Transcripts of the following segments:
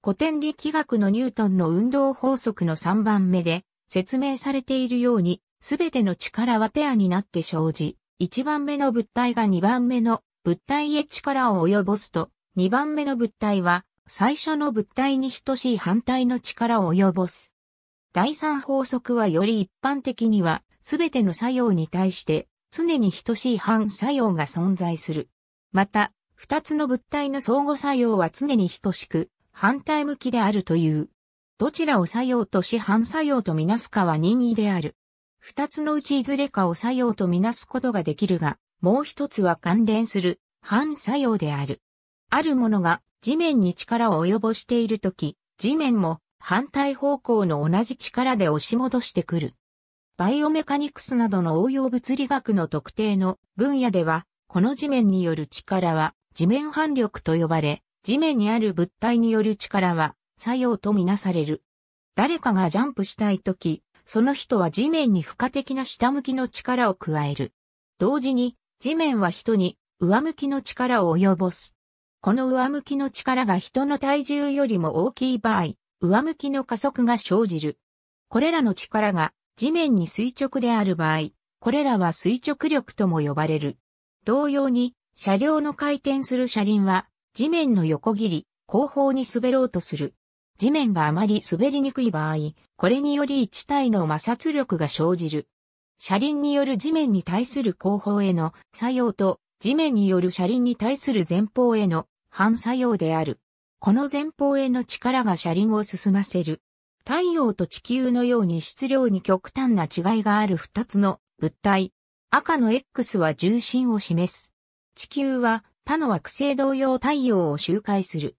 古典力学のニュートンの運動法則の3番目で説明されているように、すべての力はペアになって生じ、1番目の物体が2番目の物体へ力を及ぼすと、2番目の物体は最初の物体に等しい反対の力を及ぼす。第3法則はより一般的には、すべての作用に対して常に等しい反作用が存在する。また、二つの物体の相互作用は常に等しく、反対向きであるという。どちらを作用とし反作用とみなすかは任意である。二つのうちいずれかを作用とみなすことができるが、もう一つは関連する反作用である。あるものが地面に力を及ぼしているとき、地面も反対方向の同じ力で押し戻してくる。バイオメカニクスなどの応用物理学の特定の分野では、この地面による力は地面反力と呼ばれ、地面にある物体による力は作用とみなされる。誰かがジャンプしたいとき、その人は地面に負荷的な下向きの力を加える。同時に、地面は人に上向きの力を及ぼす。この上向きの力が人の体重よりも大きい場合、上向きの加速が生じる。これらの力が地面に垂直である場合、これらは垂直力とも呼ばれる。同様に、車両の回転する車輪は地面の横切り、後方に滑ろうとする。地面があまり滑りにくい場合、これにより一体の摩擦力が生じる。車輪による地面に対する後方への作用と、地面による車輪に対する前方への反作用である。この前方への力が車輪を進ませる。太陽と地球のように質量に極端な違いがある二つの物体。赤の X は重心を示す。地球は他の惑星同様太陽を周回する。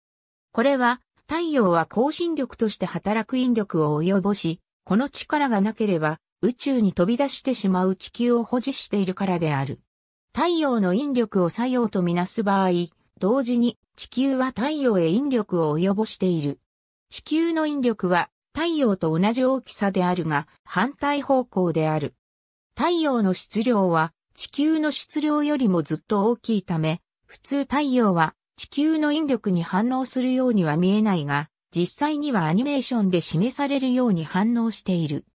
これは、太陽は更新力として働く引力を及ぼし、この力がなければ、宇宙に飛び出してしまう地球を保持しているからである。太陽の引力を作用とみなす場合、同時に地球は太陽へ引力を及ぼしている。地球の引力は太陽と同じ大きさであるが反対方向である。太陽の質量は地球の質量よりもずっと大きいため、普通太陽は地球の引力に反応するようには見えないが、実際にはアニメーションで示されるように反応している。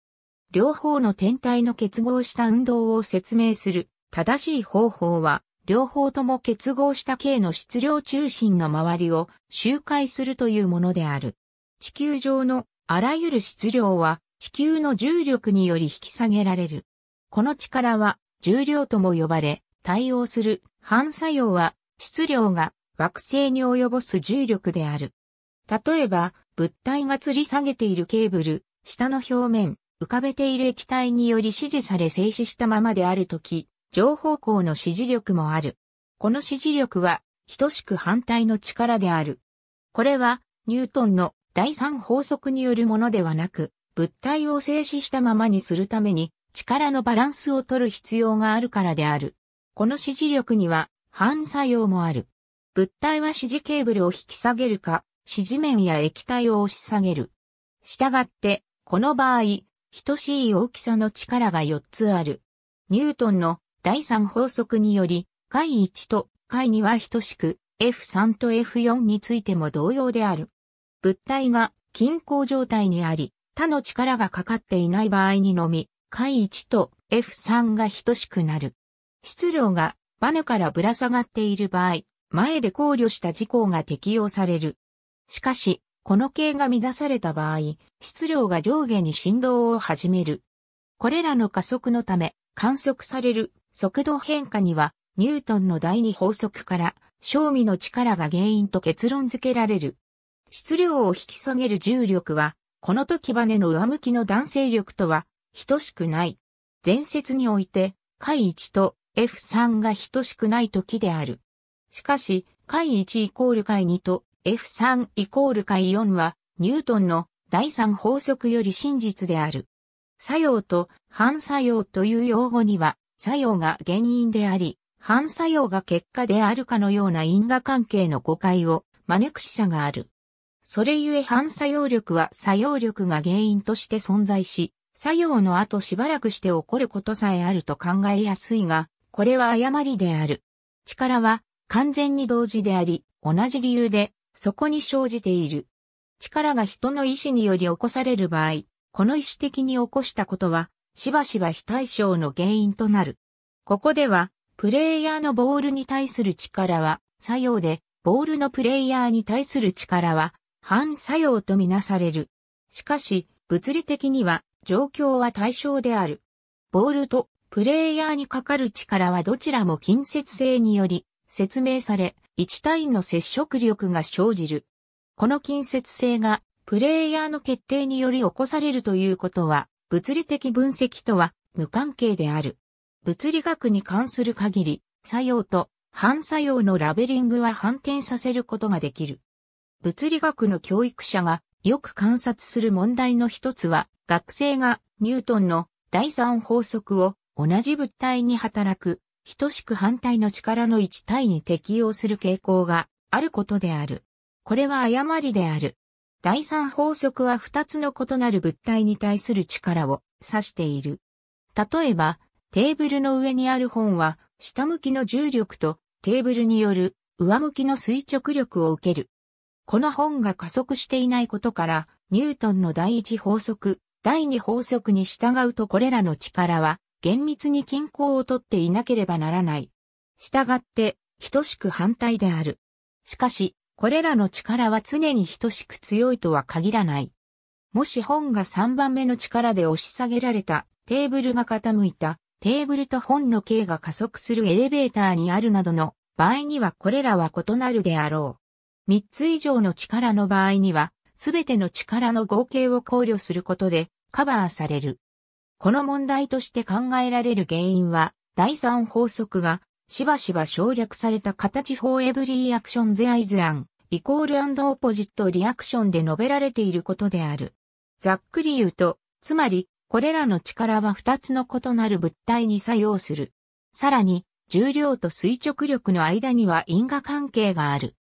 両方の天体の結合した運動を説明する正しい方法は、両方とも結合した形の質量中心の周りを周回するというものである。地球上のあらゆる質量は地球の重力により引き下げられる。この力は重量とも呼ばれ、対応する反作用は質量が惑星に及ぼす重力である。例えば、物体が吊り下げているケーブル、下の表面、浮かべている液体により指示され静止したままであるとき、上方向の指示力もある。この指示力は、等しく反対の力である。これは、ニュートンの第三法則によるものではなく、物体を静止したままにするために、力のバランスを取る必要があるからである。この指示力には、反作用もある。物体は支持ケーブルを引き下げるか、支持面や液体を押し下げる。したがって、この場合、等しい大きさの力が4つある。ニュートンの第3法則により、解1と解2は等しく、F3 と F4 についても同様である。物体が均衡状態にあり、他の力がかかっていない場合にのみ、解1と F3 が等しくなる。質量がバネからぶら下がっている場合、前で考慮した事項が適用される。しかし、この系が乱された場合、質量が上下に振動を始める。これらの加速のため、観測される速度変化には、ニュートンの第二法則から、賞味の力が原因と結論付けられる。質量を引き下げる重力は、この時バネの上向きの弾性力とは、等しくない。前節において、解1と F3 が等しくない時である。しかし、解1イコール解2と F3 イコール解4は、ニュートンの第三法則より真実である。作用と反作用という用語には、作用が原因であり、反作用が結果であるかのような因果関係の誤解を招くしさがある。それゆえ反作用力は作用力が原因として存在し、作用の後しばらくして起こることさえあると考えやすいが、これは誤りである。力は完全に同時であり、同じ理由で、そこに生じている。力が人の意志により起こされる場合、この意志的に起こしたことは、しばしば非対称の原因となる。ここでは、プレイヤーのボールに対する力は作用で、ボールのプレイヤーに対する力は反作用とみなされる。しかし、物理的には状況は対象である。ボールとプレイヤーにかかる力はどちらも近接性により説明され、1対の接触力が生じる。この近接性がプレイヤーの決定により起こされるということは、物理的分析とは無関係である。物理学に関する限り、作用と反作用のラベリングは反転させることができる。物理学の教育者がよく観察する問題の一つは、学生がニュートンの第三法則を同じ物体に働く、等しく反対の力の一体に適用する傾向があることである。これは誤りである。第三法則は二つの異なる物体に対する力を指している。例えば、テーブルの上にある本は、下向きの重力とテーブルによる上向きの垂直力を受ける。この本が加速していないことから、ニュートンの第一法則、第二法則に従うとこれらの力は厳密に均衡をとっていなければならない。したがって、等しく反対である。しかし、これらの力は常に等しく強いとは限らない。もし本が3番目の力で押し下げられた、テーブルが傾いた、テーブルと本の径が加速するエレベーターにあるなどの場合にはこれらは異なるであろう。3つ以上の力の場合には、すべての力の合計を考慮することでカバーされる。この問題として考えられる原因は、第三法則が、しばしば省略された形法エブリーアクションゼアイズアン、イコールオポジットリアクションで述べられていることである。ざっくり言うと、つまり、これらの力は二つの異なる物体に作用する。さらに、重量と垂直力の間には因果関係がある。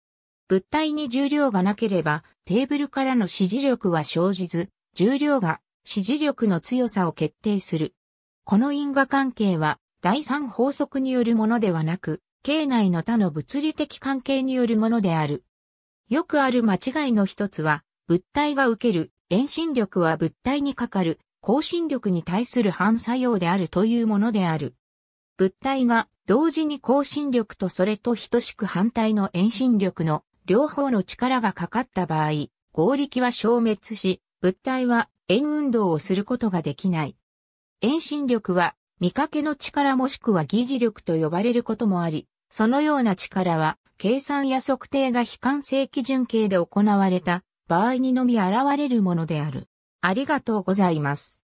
物体に重量がなければ、テーブルからの指示力は生じず、重量が支持力の強さを決定する。この因果関係は第三法則によるものではなく、境内の他の物理的関係によるものである。よくある間違いの一つは、物体が受ける遠心力は物体にかかる更心力に対する反作用であるというものである。物体が同時に更心力とそれと等しく反対の遠心力の両方の力がかかった場合、合力は消滅し、物体は円運動をすることができない。遠心力は、見かけの力もしくは疑似力と呼ばれることもあり、そのような力は、計算や測定が非完成基準形で行われた場合にのみ現れるものである。ありがとうございます。